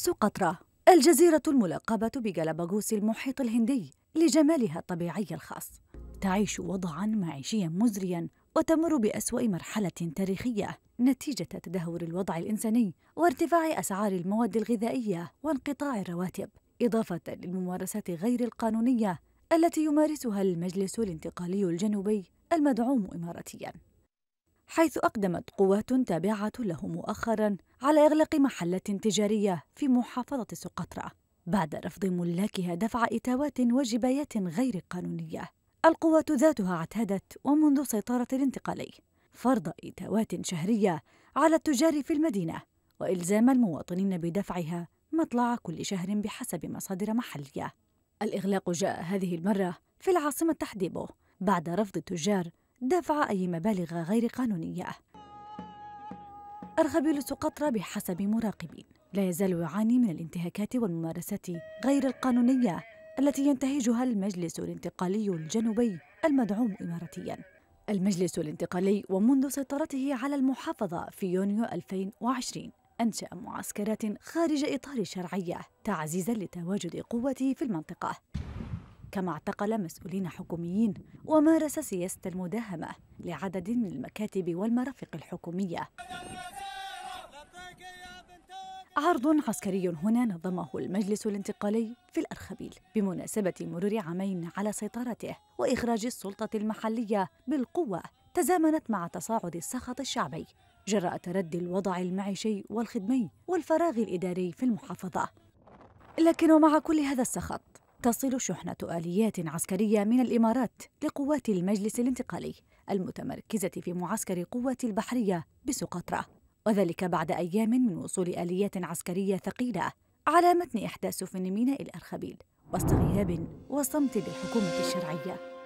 سقطرى الجزيرة الملقبة بجلاباغوس المحيط الهندي لجمالها الطبيعي الخاص تعيش وضعا معيشيا مزريا وتمر بأسوأ مرحلة تاريخية نتيجة تدهور الوضع الإنساني وارتفاع أسعار المواد الغذائية وانقطاع الرواتب إضافة للممارسات غير القانونية التي يمارسها المجلس الانتقالي الجنوبي المدعوم إماراتياً حيث أقدمت قوات تابعة له مؤخرا على إغلاق محلة تجارية في محافظة سقطرى بعد رفض ملاكها دفع إتاوات وجبايات غير قانونية القوات ذاتها اعتادت ومنذ سيطرة الانتقالي فرض إتاوات شهرية على التجار في المدينة وإلزام المواطنين بدفعها مطلع كل شهر بحسب مصادر محلية الإغلاق جاء هذه المرة في العاصمة تحديبه بعد رفض التجار دفع أي مبالغ غير قانونية أرغبيلة قطرة بحسب مراقبين لا يزال يعاني من الانتهاكات والممارسات غير القانونية التي ينتهجها المجلس الانتقالي الجنوبي المدعوم إماراتياً المجلس الانتقالي ومنذ سيطرته على المحافظة في يونيو 2020 أنشأ معسكرات خارج إطار الشرعية تعزيزا لتواجد قوته في المنطقة كما اعتقل مسؤولين حكوميين ومارس سياسة المداهمة لعدد من المكاتب والمرافق الحكومية عرض عسكري هنا نظمه المجلس الانتقالي في الأرخبيل بمناسبة مرور عامين على سيطرته وإخراج السلطة المحلية بالقوة تزامنت مع تصاعد السخط الشعبي جراء تردي الوضع المعيشي والخدمي والفراغ الإداري في المحافظة لكن ومع كل هذا السخط تصل شحنة آليات عسكرية من الإمارات لقوات المجلس الانتقالي المتمركزة في معسكر قوات البحرية بسقطرة وذلك بعد أيام من وصول آليات عسكرية ثقيلة على متن إحدى سفن ميناء الأرخبيل واستغياب وصمت للحكومة الشرعية